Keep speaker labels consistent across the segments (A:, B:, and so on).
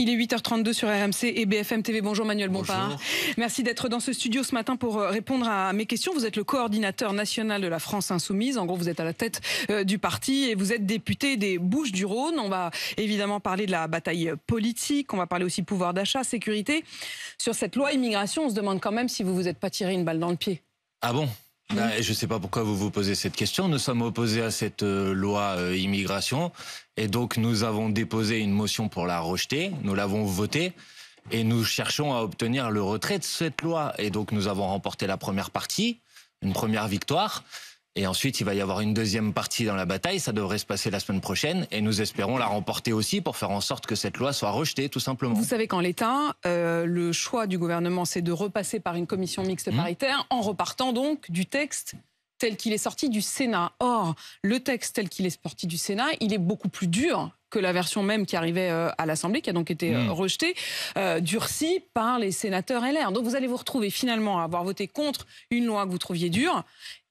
A: Il est 8h32 sur RMC et BFM TV. Bonjour Manuel Bompard. Merci d'être dans ce studio ce matin pour euh, répondre à mes questions. Vous êtes le coordinateur national de la France Insoumise. En gros, vous êtes à la tête euh, du parti et vous êtes député des Bouches du Rhône. On va évidemment parler de la bataille politique. On va parler aussi pouvoir d'achat, sécurité. Sur cette loi immigration, on se demande quand même si vous vous êtes pas tiré une balle dans le pied.
B: Ah bon bah, je ne sais pas pourquoi vous vous posez cette question. Nous sommes opposés à cette euh, loi euh, immigration et donc nous avons déposé une motion pour la rejeter. Nous l'avons votée et nous cherchons à obtenir le retrait de cette loi. Et donc nous avons remporté la première partie, une première victoire. Et ensuite, il va y avoir une deuxième partie dans la bataille. Ça devrait se passer la semaine prochaine. Et nous espérons la remporter aussi pour faire en sorte que cette loi soit rejetée, tout simplement. Vous
A: savez qu'en l'État, euh, le choix du gouvernement, c'est de repasser par une commission mixte mmh. paritaire, en repartant donc du texte tel qu'il est sorti du Sénat. Or, le texte tel qu'il est sorti du Sénat, il est beaucoup plus dur que la version même qui arrivait euh, à l'Assemblée, qui a donc été euh, mmh. rejetée, durcie par les sénateurs LR. Donc vous allez vous retrouver finalement à avoir voté contre une loi que vous trouviez dure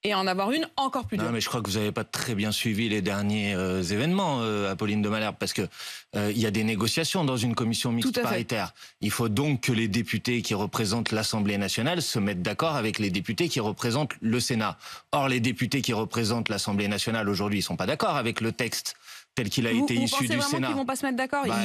A: et en avoir une encore plus dure. Non,
B: mais je crois que vous n'avez pas très bien suivi les derniers euh, événements, euh, Apolline de Malherbe, parce que euh, il y a des négociations dans une commission mixte paritaire. Il faut donc que les députés qui représentent l'Assemblée nationale se mettent d'accord avec les députés qui représentent le Sénat. Or, les députés qui représentent l'Assemblée nationale aujourd'hui, ils sont pas d'accord avec le texte tel qu'il a été issu du Sénat. Ils vont pas se mettre d'accord. Je bah,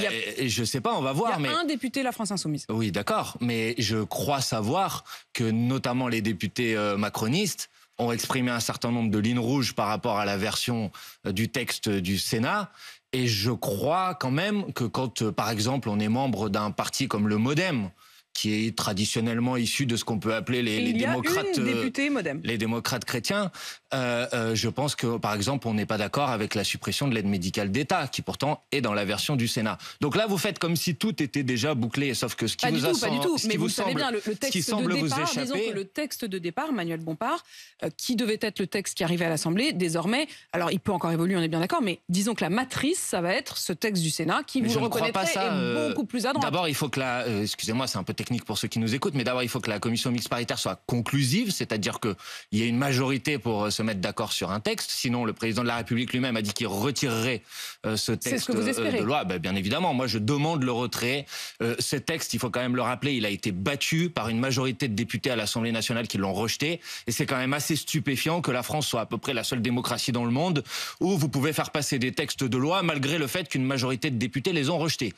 B: ne Je sais pas, on va voir. Il y a un député
A: La France Insoumise.
B: Oui, d'accord, mais je crois savoir que notamment les députés macronistes ont exprimé un certain nombre de lignes rouges par rapport à la version euh, du texte du Sénat. Et je crois quand même que quand, euh, par exemple, on est membre d'un parti comme le Modem, qui est traditionnellement issu de ce qu'on peut appeler les, démocrates, euh, les démocrates chrétiens. Euh, euh, je pense que, par exemple, on n'est pas d'accord avec la suppression de l'aide médicale d'État, qui pourtant est dans la version du Sénat. Donc là, vous faites comme si tout était déjà bouclé, sauf que ce qui pas vous du pas du tout. mais vous, savez bien, le, texte de départ, vous disons que le
A: texte de départ, Manuel Bompard, euh, qui devait être le texte qui arrivait à l'Assemblée, désormais, alors il peut encore évoluer, on est bien d'accord, mais disons que la matrice, ça va être ce texte du Sénat, qui, vous je le est beaucoup plus à
B: D'abord, il faut que la, excusez-moi, c'est un peu technique pour ceux qui nous écoutent, mais d'abord, il faut que la commission mixte paritaire soit conclusive, c'est-à-dire qu'il y ait une majorité pour ce mettre d'accord sur un texte. Sinon, le président de la République lui-même a dit qu'il retirerait euh, ce texte euh, de loi. Ben, bien évidemment, moi je demande le retrait. Euh, ce texte, il faut quand même le rappeler, il a été battu par une majorité de députés à l'Assemblée nationale qui l'ont rejeté. Et c'est quand même assez stupéfiant que la France soit à peu près la seule démocratie dans le monde où vous pouvez faire passer des textes de loi malgré le fait qu'une majorité de députés les ont rejetés.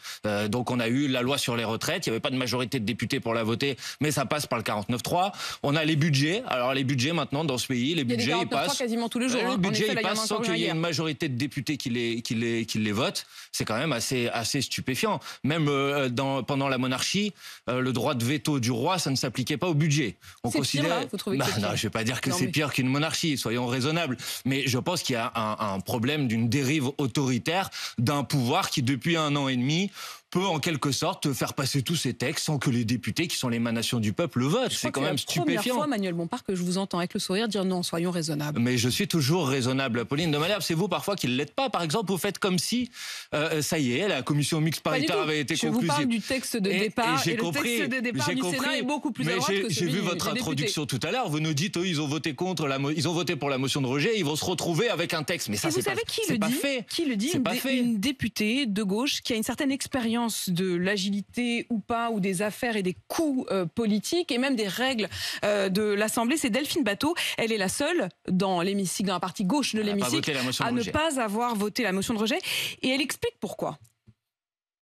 B: donc on a eu la loi sur les retraites, il n'y avait pas de majorité de députés pour la voter, mais ça passe par le 49-3, On a les budgets. Alors les budgets maintenant dans ce pays, les budgets, bah, quasiment tous les jours. Bah, le hein. budget, il passe sans qu'il y ait une majorité de députés qui les, qui les, qui les votent. C'est quand même assez, assez stupéfiant. Même euh, dans, pendant la monarchie, euh, le droit de veto du roi, ça ne s'appliquait pas au budget. On considère. Hein, bah, non, je vais pas dire que c'est pire qu'une monarchie. Soyons raisonnables. Mais je pense qu'il y a un, un problème d'une dérive autoritaire d'un pouvoir qui, depuis un an et demi, peut en quelque sorte faire passer tous ces textes sans que les députés, qui sont l'émanation du peuple, le votent. C'est quand même stupéfiant. C'est la première fois,
A: Manuel Bompard, que je vous entends avec le sourire dire non, soyons raisonnables.
B: Mais je suis toujours raisonnable, Pauline de Malherbe. C'est vous parfois qui ne l'êtes pas. Par exemple, vous faites comme si, euh, ça y est, la commission mixte paritaire avait été conclusive. Je vous parle
A: du texte de départ. Et, compris, le texte de départ du Sénat est beaucoup plus mais que J'ai vu votre introduction
B: tout à l'heure. Vous nous dites, eux, oh, ils ont voté contre la, ils ont voté pour la motion de rejet. Ils vont se retrouver avec un texte. Mais ça, c'est pas, savez qui le dit, fait. Qui le dit
A: une députée de gauche qui a une certaine expérience de l'agilité ou pas, ou des affaires et des coûts euh, politiques, et même des règles euh, de l'Assemblée, c'est Delphine Bateau. Elle est la seule dans l'hémicycle, dans la partie gauche de l'hémicycle, à ne pas avoir voté la motion de rejet. Et elle explique pourquoi.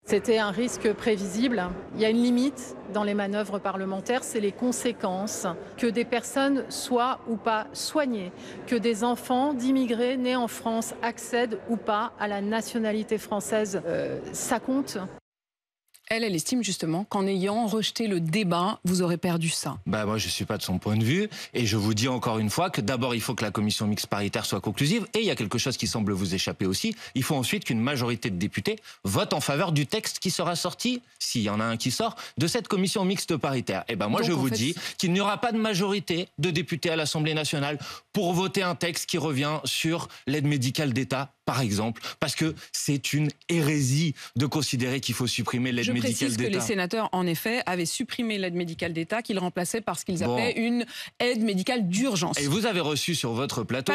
A: C'était un risque prévisible. Il y a une limite dans les manœuvres parlementaires, c'est les conséquences. Que des personnes soient ou pas soignées, que des enfants d'immigrés nés en France accèdent ou pas à la nationalité française, euh, ça compte. Elle, elle estime justement qu'en ayant rejeté le débat, vous aurez perdu ça.
B: Bah moi, je suis pas de son point de vue, et je vous dis encore une fois que d'abord, il faut que la commission mixte paritaire soit conclusive, et il y a quelque chose qui semble vous échapper aussi. Il faut ensuite qu'une majorité de députés vote en faveur du texte qui sera sorti, s'il y en a un qui sort, de cette commission mixte paritaire. Et eh ben moi, je vous dis qu'il n'y aura pas de majorité de députés à l'Assemblée nationale pour voter un texte qui revient sur l'aide médicale d'État, par exemple, parce que c'est une hérésie de considérer qu'il faut supprimer l'aide médicale d'État. Je précise que les sénateurs,
A: en effet, avaient supprimé l'aide médicale d'État qu'ils remplaçaient par ce qu'ils appelaient une aide médicale d'urgence. Et
B: vous avez reçu sur votre plateau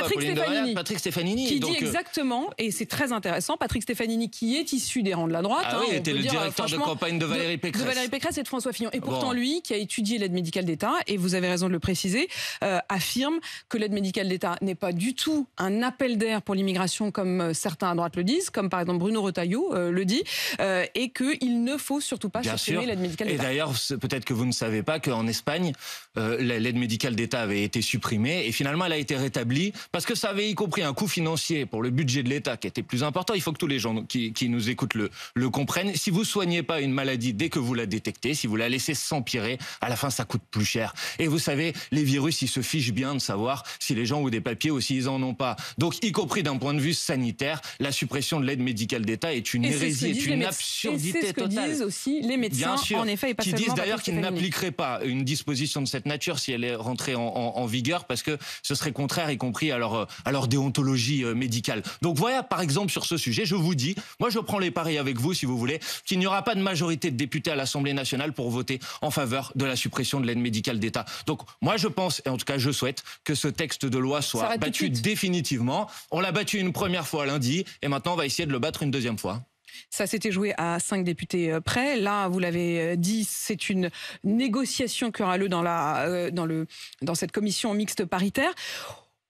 A: Patrick Stefanini, qui dit euh, exactement, et c'est très intéressant, Patrick Stefanini qui est issu des rangs de la droite. Ah hein, oui, était le euh, directeur de campagne de Valérie Pécresse. De, Valérie Pécresse et de François Fillon. Et pourtant, lui, qui a étudié l'aide médicale d'État, et vous avez raison de le préciser, euh, affirme que l'aide médicale d'État n'est pas du tout un appel d'air pour l'immigration comme euh, certains à droite le disent, comme par exemple Bruno Retailleau euh, le dit, euh, et qu'il ne faut surtout pas supprimer l'aide médicale d'État. Et
B: d'ailleurs, peut-être que vous ne savez pas qu'en Espagne, l'aide médicale d'État avait été supprimée et finalement elle a été rétablie parce que ça avait y compris un coût financier pour le budget de l'État qui était plus important. Il faut que tous les gens qui, nous écoutent le, le, comprennent. Si vous soignez pas une maladie dès que vous la détectez, si vous la laissez s'empirer, à la fin ça coûte plus cher. Et vous savez, les virus, ils se fichent bien de savoir si les gens ont des papiers aussi, ils en ont pas. Donc, y compris d'un point de vue sanitaire, la suppression de l'aide médicale d'État est une hérésie, est, une absurdité totale. C'est ce disent
A: aussi les médecins, en effet, et pas qui disent d'ailleurs qu'ils n'appliqueraient
B: pas une disposition de cette nature si elle est rentrée en, vigueur, parce que ce serait contraire, y compris à leur, à leur déontologie euh, médicale. Donc voilà, par exemple, sur ce sujet, je vous dis, moi je prends les paris avec vous, si vous voulez, qu'il n'y aura pas de majorité de députés à l'Assemblée nationale pour voter en faveur de la suppression de l'aide médicale d'État. Donc moi je pense, et en tout cas je souhaite, que ce texte de loi soit battu définitivement. On l'a battu une première fois lundi et maintenant on va essayer de le battre une deuxième fois.
A: Ça s'était joué à cinq députés euh, près. Là, vous l'avez euh, dit, c'est une négociation qui aura lieu dans, la, euh, dans, le, dans cette commission mixte paritaire.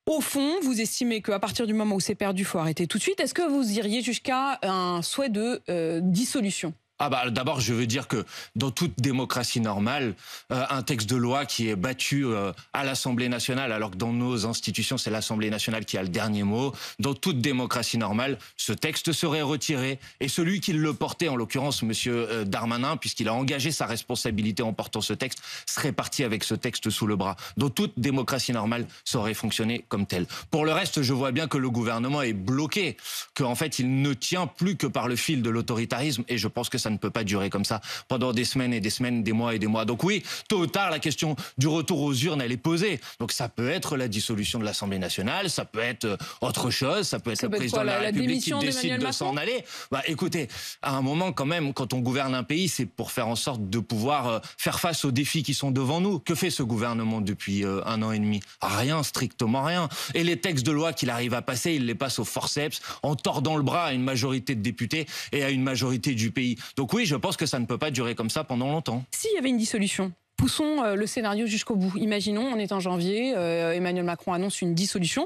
A: Au fond, vous estimez qu'à partir du moment où c'est perdu, il faut arrêter tout de suite. Est-ce que vous iriez jusqu'à un souhait de dissolution
B: ah bah, d'abord je veux dire que dans toute démocratie normale, euh, un texte de loi qui est battu euh, à l'Assemblée nationale, alors que dans nos institutions c'est l'Assemblée nationale qui a le dernier mot, dans toute démocratie normale, ce texte serait retiré et celui qui le portait, en l'occurrence Monsieur Darmanin, puisqu'il a engagé sa responsabilité en portant ce texte, serait parti avec ce texte sous le bras. Dans toute démocratie normale, ça aurait fonctionné comme tel. Pour le reste, je vois bien que le gouvernement est bloqué, qu'en fait il ne tient plus que par le fil de l'autoritarisme et je pense que ça ne peut pas durer comme ça pendant des semaines et des semaines, des mois et des mois. Donc oui, tôt ou tard, la question du retour aux urnes, elle est posée. Donc ça peut être la dissolution de l'Assemblée nationale, ça peut être euh, autre chose, ça peut être le président de la, la République qui décide de s'en aller. Bah écoutez, à un moment quand même, quand on gouverne un pays, c'est pour faire en sorte de pouvoir euh, faire face aux défis qui sont devant nous. Que fait ce gouvernement depuis euh, un an et demi Rien, strictement rien. Et les textes de loi qu'il arrive à passer, il les passe au forceps, en tordant le bras à une majorité de députés et à une majorité du pays. Donc oui, je pense que ça ne peut pas durer comme ça pendant longtemps.
A: S'il y avait une dissolution poussons euh, le scénario jusqu'au bout. Imaginons, on est en janvier, euh, Emmanuel Macron annonce une dissolution.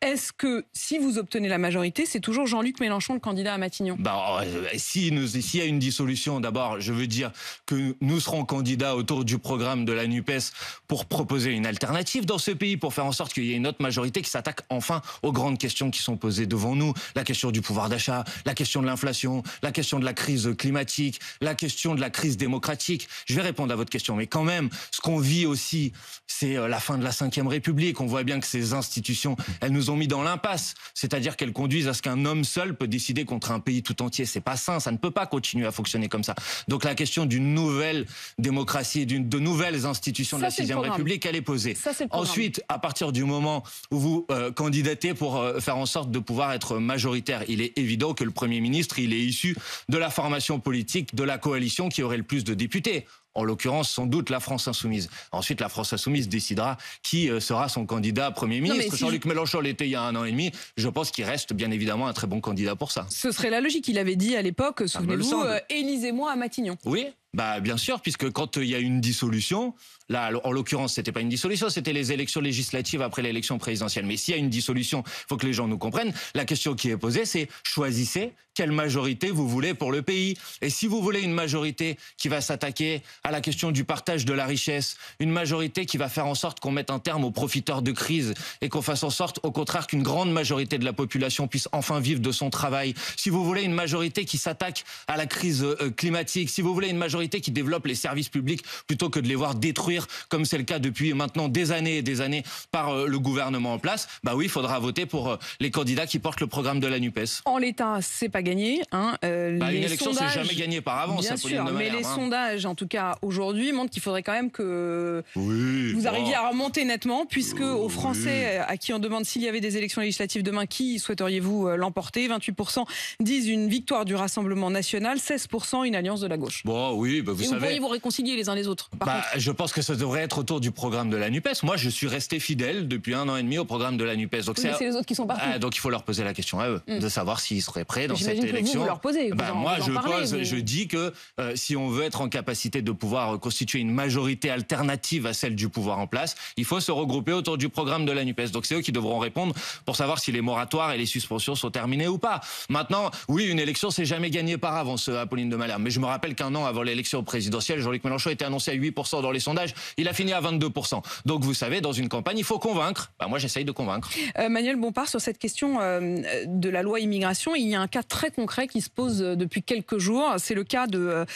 A: Est-ce que si vous obtenez la majorité, c'est toujours Jean-Luc Mélenchon le candidat à Matignon
B: bah, euh, si y a une dissolution, d'abord, je veux dire que nous serons candidats autour du programme de la NUPES pour proposer une alternative dans ce pays, pour faire en sorte qu'il y ait une autre majorité qui s'attaque enfin aux grandes questions qui sont posées devant nous. La question du pouvoir d'achat, la question de l'inflation, la question de la crise climatique, la question de la crise démocratique. Je vais répondre à votre question, mais quand même, ce qu'on vit aussi, c'est euh, la fin de la Ve République. On voit bien que ces institutions, elles nous ont mis dans l'impasse. C'est-à-dire qu'elles conduisent à ce qu'un homme seul peut décider contre un pays tout entier. C'est pas sain. Ça ne peut pas continuer à fonctionner comme ça. Donc la question d'une nouvelle démocratie et de nouvelles institutions de la 6 République, elle est posée. Ensuite, à partir du moment où vous euh, candidatez pour euh, faire en sorte de pouvoir être majoritaire, il est évident que le Premier ministre, il est issu de la formation politique de la coalition qui aurait le plus de députés en l'occurrence sans doute la France insoumise. Ensuite, la France insoumise décidera qui euh, sera son candidat à Premier ministre. Jean-Luc Mélenchon l'était il y a un an et demi. Je pense qu'il reste bien évidemment un très bon candidat pour ça. Ce serait
A: la logique. Il avait dit à l'époque, souvenez-vous, euh, élisez-moi à Matignon.
B: Oui, bah bien sûr, puisque quand euh, il y a une dissolution, là en l'occurrence c'était pas une dissolution, c'était les élections législatives après l'élection présidentielle. Mais s'il y a une dissolution, faut que les gens nous comprennent. La question qui est posée, c'est choisissez quelle majorité vous voulez pour le pays. Et si vous voulez une majorité qui va s'attaquer à la question du partage de la richesse, une majorité qui va faire en sorte qu'on mette un terme aux profiteurs de crise et qu'on fasse en sorte, au contraire, qu'une grande majorité de la population puisse enfin vivre de son travail. Si vous voulez une majorité qui s'attaque à la crise euh, climatique, si vous voulez une majorité qui développe les services publics plutôt que de les voir détruire, comme c'est le cas depuis maintenant des années et des années par euh, le gouvernement en place, bah oui, il faudra voter pour euh, les candidats qui portent le programme de la NUPES.
A: En l'état, c'est pas gagné. Hein, euh, bah, une élection, c'est jamais gagné par avance. Bien hein, sûr, mais les hein. sondages, en tout cas aujourd'hui, montrent qu'il faudrait quand même que
B: vous arriviez à
A: remonter nettement, puisque aux Français à qui on demande s'il y avait des élections législatives demain, qui souhaiteriez-vous l'emporter 28% disent une victoire du Rassemblement national, 16% une alliance de la gauche.
B: Bon, oui, bah, vous Et Vous
A: vous réconcilier les uns les autres.
B: Bah, je pense que ça devrait être autour du programme de la Nupes. Moi, je suis resté fidèle depuis un an et demi au programme de la Nupes. Donc c'est les autres qui sont partis. Ah, donc il faut leur poser la question à eux hmm. de savoir s'ils seraient prêts dans cette élection. vous, leur bah, poser moi, je pose, je dis que euh, si on veut être en capacité de pouvoir constituer une majorité alternative à celle du pouvoir en place, il faut se regrouper autour du programme de la Nupes. Donc c'est eux qui devront répondre pour savoir si les moratoires et les suspensions sont terminées ou pas. Maintenant, oui, une élection, c'est jamais gagné par avance, euh, Apolline de Malherbe. Mais je me rappelle qu'un an avant l'élection l'élection présidentielle, Jean-Luc Mélenchon était annoncé à 8% dans les sondages, il a fini à 22%. Donc vous savez, dans une campagne, il faut convaincre. Bah, moi, j'essaye de convaincre.
A: Euh, Manuel Bompard, sur cette question euh, de la loi immigration, il y a un cas très concret qui se pose euh, depuis quelques jours. C'est le cas de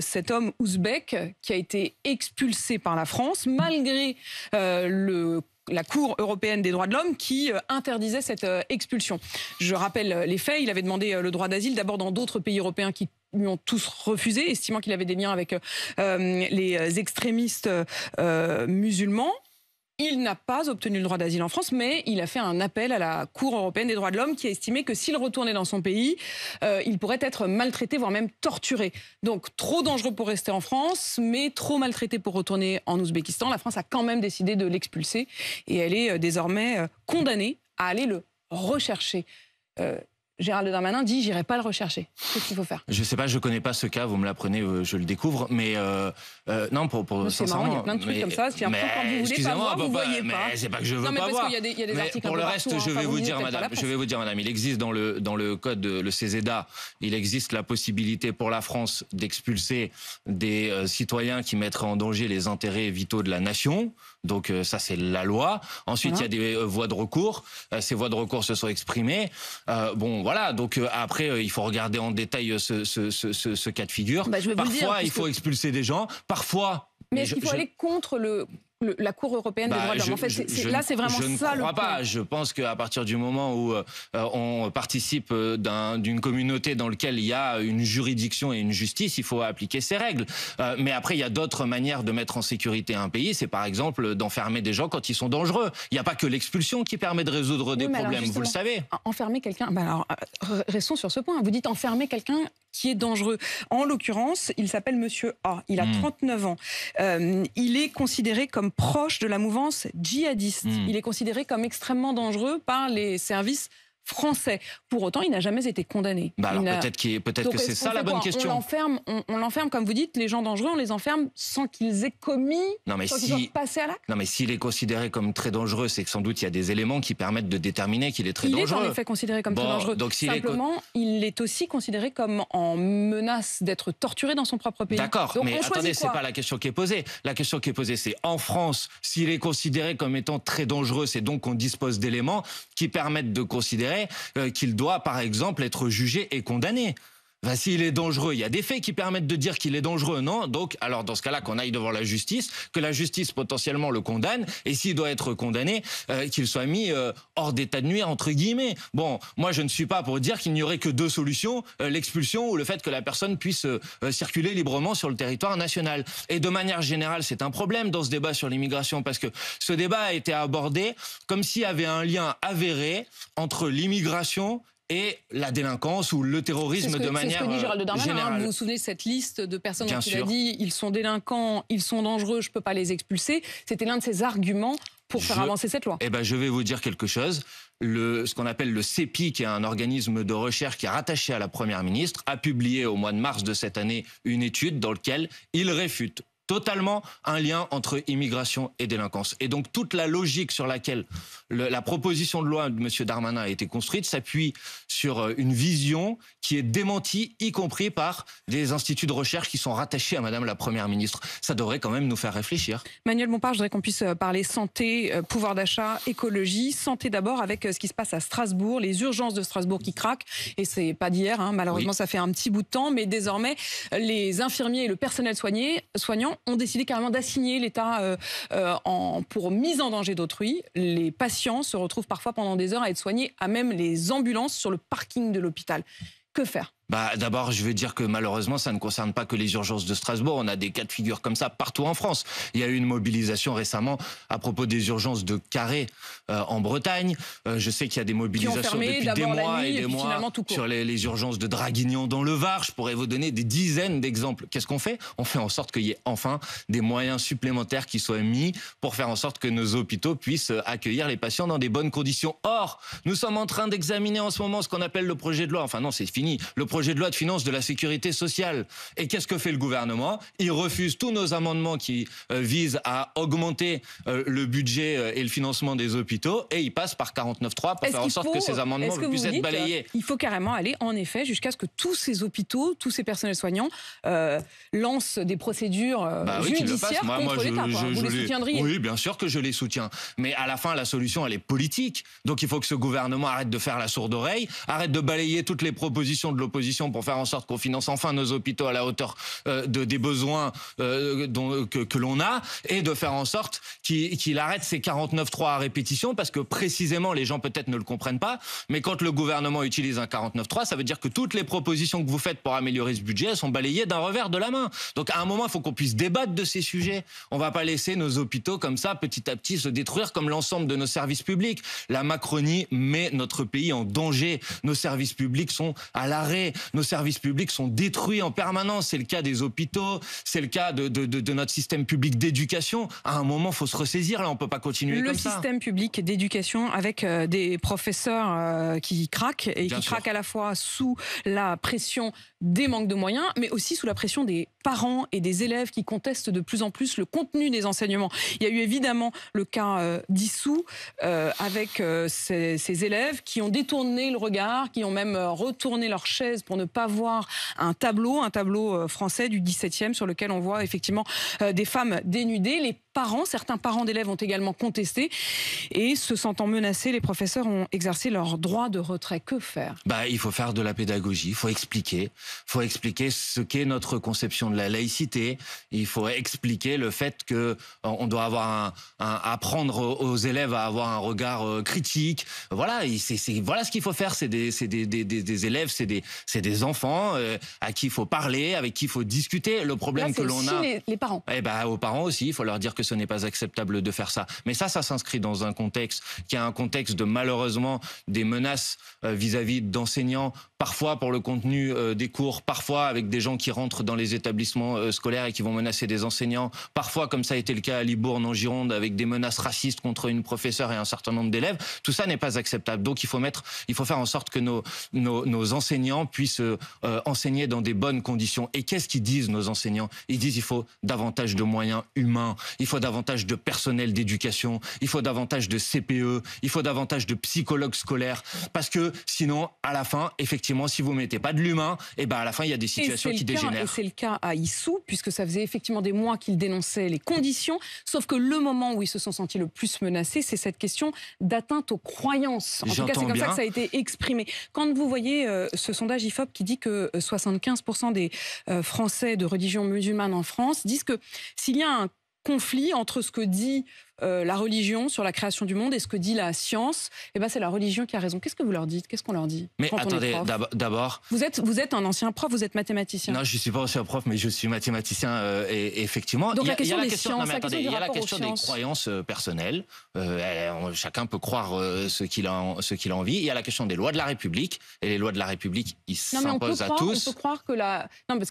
A: cet homme ouzbek qui a été expulsé par la France malgré le la Cour européenne des droits de l'homme qui interdisait cette expulsion. Je rappelle les faits, il avait demandé le droit d'asile d'abord dans d'autres pays européens qui lui ont tous refusé, estimant qu'il avait des liens avec euh, les extrémistes euh, musulmans. Il n'a pas obtenu le droit d'asile en France, mais il a fait un appel à la Cour européenne des droits de l'homme qui a estimé que s'il retournait dans son pays, euh, il pourrait être maltraité, voire même torturé. Donc trop dangereux pour rester en France, mais trop maltraité pour retourner en Ouzbékistan. La France a quand même décidé de l'expulser et elle est désormais condamnée à aller le rechercher. Gérald Darmanin dit j'irai pas le rechercher. Qu'est-ce qu'il faut faire
B: Je sais pas, je connais pas ce cas, vous me l'apprenez, euh, je le découvre, mais euh, euh, non pour pour sincèrement. Marrant, il y a plein de trucs comme ça. C'est un peu quand vous voulez pas voir, bah, vous bah, voyez mais pas. C'est pas que je veux non, mais parce voir. Y a des, y a des pour le reste, hein, je vais vous dire, madame, je vais vous dire, madame, il existe dans le dans le code de, le CESEDA, il existe la possibilité pour la France d'expulser des euh, citoyens qui mettraient en danger les intérêts vitaux de la nation. Donc euh, ça, c'est la loi. Ensuite, il y a des euh, voies de recours. Euh, ces voies de recours se sont exprimées. bon, voilà. Donc après, il faut regarder en détail ce, cas de figure. Bah, parfois, il faut expulser des gens. Parfois, mais, mais est-ce qu'il faut aller
A: contre le la Cour européenne des bah, droits de l'homme. En fait, là, c'est vraiment ça. je ne crois
B: pas. Je pense qu'à partir du moment où euh, on participe euh, d'une communauté dans laquelle il y a une juridiction et une justice, il faut appliquer ces règles. Euh, mais après, il y a d'autres manières de mettre en sécurité un pays. C'est par exemple d'enfermer des gens quand ils sont dangereux. Il n'y a pas que l'expulsion qui permet de résoudre des problèmes, vous le savez.
A: Enfermer quelqu'un. Bah, alors, restons sur ce point. Vous dites enfermer quelqu'un qui est dangereux. En l'occurrence, il s'appelle Monsieur A. Il a 39 hmm. ans. il est considéré comme proche de la mouvance djihadiste. Hmm. Il est considéré comme extrêmement dangereux par les services français. Pour autant, il n'a jamais été condamné. Bah alors peut-être que c'est ça la bonne question. On l'enferme, on, l'enferme, comme vous dites, les gens dangereux, on les enferme sans qu'ils aient commis, non mais sans si... passé à l'acte.
B: Non mais s'il est considéré comme très dangereux, c'est que sans doute il y a des éléments qui permettent de déterminer qu'il est très dangereux. Il est en effet considéré comme très dangereux. Donc Simplement,
A: il est aussi considéré comme en menace d'être torturé dans son propre pays. D'accord, mais attendez, c'est pas
B: la question qui est posée. La question qui est posée, c'est en France, s'il est considéré comme étant très dangereux, c'est donc qu'on dispose d'éléments qui permettent de considérer euh, qu'il doit, par exemple, être jugé et condamné. Bah, s'il est dangereux, il y a des faits qui permettent de dire qu'il est dangereux, non Donc, alors dans ce cas-là, qu'on aille devant la justice, que la justice potentiellement le condamne, et s'il doit être condamné, euh, qu'il soit mis euh, hors d'état de nuire, entre guillemets. Bon, moi, je ne suis pas pour dire qu'il n'y aurait que deux solutions, euh, l'expulsion ou le fait que la personne puisse circuler librement sur le territoire national. Et de manière générale, c'est un problème dans ce débat sur l'immigration, parce que ce débat a été abordé comme s'il y avait un lien avéré entre l'immigration et la délinquance ou le terrorisme de manière ce que dit euh, Gérald Darmanin, hein. générale. vous vous
A: souvenez de cette liste de personnes dont il a dit ils sont délinquants, ils sont dangereux, je ne peux pas les expulser. C'était l'un de ses arguments pour faire avancer cette loi. Eh
B: ben, je vais vous dire quelque chose. Le, ce qu'on appelle le CEPI, qui est un organisme de recherche qui est rattaché à la Première ministre, a publié au mois de mars de cette année une étude dans laquelle il réfute totalement un lien entre immigration et délinquance. Et donc toute la logique sur laquelle la proposition de loi de M. Darmanin a été construite s'appuie sur euh, une vision qui est démentie, y compris par des instituts de recherche qui sont rattachés à Mme la Première ministre. Ça devrait quand même nous faire réfléchir.
A: Manuel Bompard, je voudrais qu'on puisse euh, parler santé, euh, pouvoir d'achat, écologie. Santé d'abord avec ce qui se passe à Strasbourg, les urgences de Strasbourg qui craquent. Et c'est pas d'hier, hein, malheureusement, ça fait un petit bout de temps, mais désormais, les infirmiers et le personnel soigné, soignant ont décidé carrément d'assigner l'État euh, euh, pour mise en danger d'autrui. Les patients se retrouvent parfois pendant des heures à être soignés, à même les ambulances sur le parking de l'hôpital. Que faire
B: bah, D'abord, je veux dire que malheureusement, ça ne concerne pas que les urgences de Strasbourg. On a des cas de figure comme ça partout en France. Il y a eu une mobilisation récemment à propos des urgences de Carré euh, en Bretagne. Euh, je sais qu'il y a des mobilisations depuis des mois et des mois sur les, urgences de Draguignan dans le Var. Je pourrais vous donner des dizaines d'exemples. Qu'est-ce qu'on fait On fait en sorte qu'il y ait enfin des moyens supplémentaires qui soient mis pour faire en sorte que nos hôpitaux puissent accueillir les patients dans des bonnes conditions. Or, nous sommes en train d'examiner en ce moment ce qu'on appelle le projet de loi. Enfin non, c'est fini. Le projet de loi de finances de la sécurité sociale. Et qu'est-ce que fait le gouvernement Il refuse tous nos amendements qui euh, visent à augmenter euh, le budget euh, et le financement des hôpitaux et il passe par 49.3 pour faire en sorte que ces amendements que puissent être balayés.
A: Il faut carrément aller, en effet, jusqu'à ce que tous ces hôpitaux, tous ces personnels soignants lancent des procédures bah judiciaires contre l'État. Vous soutiendriez Oui,
B: bien sûr que je les soutiens. Mais à la fin, la solution, elle est politique. Donc il faut que ce gouvernement arrête de faire la sourde oreille, arrête de balayer toutes les propositions de l'opposition pour faire en sorte qu'on finance enfin nos hôpitaux à la hauteur euh, de, des besoins euh, dont, que, que l'on a et de faire en sorte qu'il arrête ces 49-3 à répétition parce que précisément les gens peut-être ne le comprennent pas, mais quand le gouvernement utilise un 49.3, ça veut dire que toutes les propositions que vous faites pour améliorer ce budget sont balayées d'un revers de la main. Donc à un moment, il faut qu'on puisse débattre de ces sujets. On va pas laisser nos hôpitaux comme ça petit à petit se détruire comme l'ensemble de nos services publics. La Macronie met notre pays en danger. Nos services publics sont à l'arrêt nos services publics sont détruits en permanence. C'est le cas des hôpitaux, c'est le cas de, notre système public d'éducation. À un moment, faut se ressaisir. Là, on peut pas continuer le comme ça. Le système
A: public d'éducation avec euh, des professeurs euh, qui craquent et qui craquent à la fois sous la pression des manques de moyens, mais aussi sous la pression des parents et des élèves qui contestent de plus en plus le contenu des enseignements. Il y a eu évidemment le cas euh, d'Issou avec ces élèves qui ont détourné le regard, qui ont même retourné leur chaise pour ne pas voir un tableau, un tableau euh, français du 17e sur lequel on voit effectivement euh, des femmes dénudées parents. Certains parents d'élèves ont également contesté. Et se sentant menacés, les professeurs ont exercé leur droit de retrait. Que faire
B: bah, Il faut faire de la pédagogie, il faut expliquer. Il faut expliquer ce qu'est notre conception de la laïcité. Il faut expliquer le fait qu'on euh, doit avoir un, apprendre aux élèves à avoir un regard euh, critique. Voilà, voilà ce qu'il faut faire. C'est des, élèves, c'est des, enfants euh, à qui il faut parler, avec qui il faut discuter. Le problème que l'on a, les, les parents. Eh ben, aux parents aussi, il faut leur dire que ce n'est pas acceptable de faire ça. Mais ça, ça s'inscrit dans un contexte qui a un contexte de malheureusement des menaces euh, vis-à-vis d'enseignants parfois pour le contenu euh, des cours, parfois avec des gens qui rentrent dans les établissements euh, scolaires et qui vont menacer des enseignants, parfois comme ça a été le cas à Libourne en Gironde avec des menaces racistes contre une professeure et un certain nombre d'élèves, tout ça n'est pas acceptable. Donc il faut mettre, il faut faire en sorte que nos, nos, nos enseignants puissent euh, enseigner dans des bonnes conditions. Et qu'est-ce qu'ils disent nos enseignants Ils disent il faut davantage de moyens humains, il faut davantage de personnel d'éducation, il faut davantage de CPE, il faut davantage de psychologues scolaires, parce que sinon à la fin effectivement si vous mettez pas de l'humain, et eh ben à la fin, il y a des situations qui dégénèrent. Et
A: c'est le cas à Issou, puisque ça faisait effectivement des mois qu'il dénonçaient les conditions. Sauf que le moment où ils se sont sentis le plus menacés, c'est cette question d'atteinte aux croyances. En tout cas, c'est comme ça que ça a été exprimé. Quand vous voyez euh, ce sondage IFOP qui dit que 75% euh, des euh, Français de religion musulmane en France disent que s'il y a un conflit entre ce que dit euh, la religion sur la création du monde et ce que dit la science, eh ben, c'est la religion qui a raison. Qu'est-ce que vous leur dites Qu'est-ce qu'on leur dit Mais attendez, d'abord. Vous êtes, vous êtes un ancien prof, vous êtes mathématicien. Non,
B: je ne suis pas ancien prof, mais je suis mathématicien, euh, et, effectivement. Donc il y a, la question la des question, des croyances euh, personnelles. chacun peut croire ce qu'il a, ce qu'il a envie. Il y a la question des lois de la République, et les lois de la République, ils s'imposent à tous. On
A: peut croire que la. Non, qu'est-ce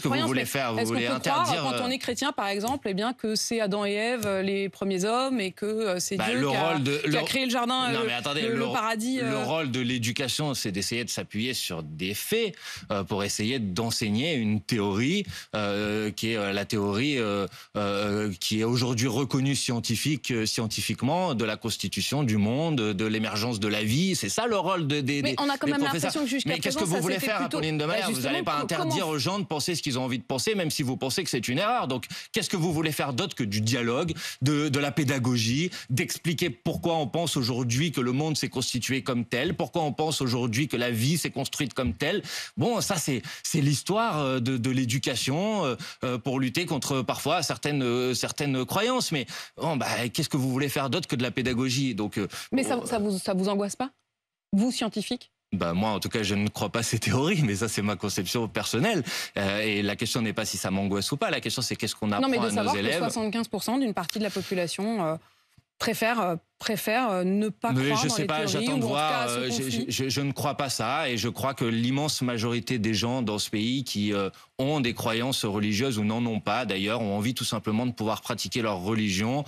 A: que vous voulez faire Vous voulez interdire. Croire, quand on est chrétien, par exemple, eh bien, que c'est Adam et Ève les premiers hommes hommes et que euh, c'est bah, Dieu le qui, a, rôle de, créé le jardin, euh, le, paradis. Le euh.
B: rôle de l'éducation, c'est d'essayer de s'appuyer sur des faits pour essayer d'enseigner une théorie qui est la théorie qui est aujourd'hui reconnue scientifique, scientifiquement de la constitution du monde, de l'émergence de la vie. C'est ça le rôle des, des Mais on a quand même l'impression que jusqu'à qu'est-ce que vous voulez faire, de bah, Vous n'allez pas interdire aux gens de penser ce qu'ils ont envie de penser, même si vous pensez que c'est une erreur. Donc, qu'est-ce que vous voulez faire d'autre que du dialogue, de, de la pédagogie, d'expliquer pourquoi on pense aujourd'hui que le monde s'est constitué comme tel, pourquoi on pense aujourd'hui que la vie s'est construite comme telle. Bon, ça c'est l'histoire euh, de, l'éducation euh, euh, pour lutter contre parfois certaines certaines croyances. Mais oh, bon, bah, qu'est-ce que vous voulez faire d'autre que de la pédagogie Donc, mais ça, ça
A: vous ça vous angoisse pas, vous scientifique
B: bah, moi, en tout cas, je ne crois pas ces théories, mais ça, c'est ma conception personnelle. Euh, et la question n'est pas si ça m'angoisse ou pas. La question, c'est qu'est-ce qu'on apprend non, mais de savoir Que
A: 75% d'une partie de la population. Euh, préfère euh, préfère euh, ne pas croire je pas, j'attends Je,
B: je, ne crois pas ça et je crois que l'immense majorité des gens dans ce pays qui euh, ont des croyances religieuses ou n'en ont pas d'ailleurs ont envie tout simplement de pouvoir pratiquer leur religion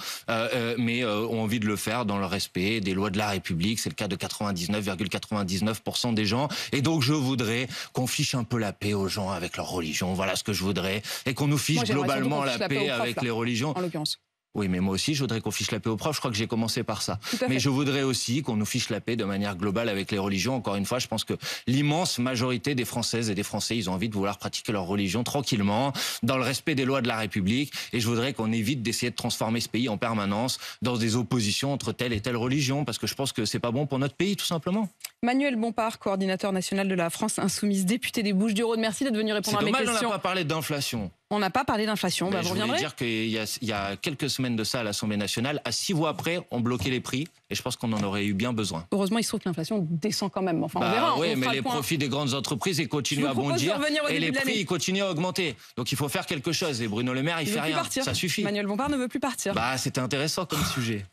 B: mais ont envie de le faire dans le respect des lois de la République. C'est le cas de 99,99% des gens et donc je voudrais qu'on fiche un peu la paix aux gens avec leur religion. Voilà ce que je voudrais et qu'on nous fiche globalement la, paix, avec les religions. En l'occurrence. Oui, mais moi aussi, je voudrais qu'on fiche la paix aux profs. Je crois que j'ai commencé par ça. Mais je voudrais aussi qu'on nous fiche la paix de manière globale avec les religions. Encore une fois, je pense que l'immense majorité des Françaises et des Français, ils ont envie de vouloir pratiquer leur religion tranquillement, dans le respect des lois de la République. Et je voudrais qu'on évite d'essayer de transformer ce pays en permanence dans des oppositions entre telle et telle religion, parce que je pense que c'est pas bon pour notre pays, tout simplement.
A: Manuel Bompard, coordinateur national de la France Insoumise, député des bouches du rhône merci d'être venu répondre à mes questions. C'est dommage, on n'a pas
B: parlé d'inflation.
A: On n'a pas parlé d'inflation. je voulais dire
B: qu'il y, y, a quelques semaines de ça à l'Assemblée nationale, à six voix après, on bloquait les prix et je pense qu'on en aurait eu bien besoin.
A: Heureusement, il se trouve que l'inflation descend quand même. Bah mais les profits
B: des grandes entreprises ils continuent à bondir et les prix continuent à augmenter. Donc il faut faire quelque chose et Bruno Le Maire il, fait rien. Ça suffit. Manuel Bompard ne veut plus partir. Bah, c'était intéressant comme sujet.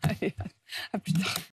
B: à plus tard.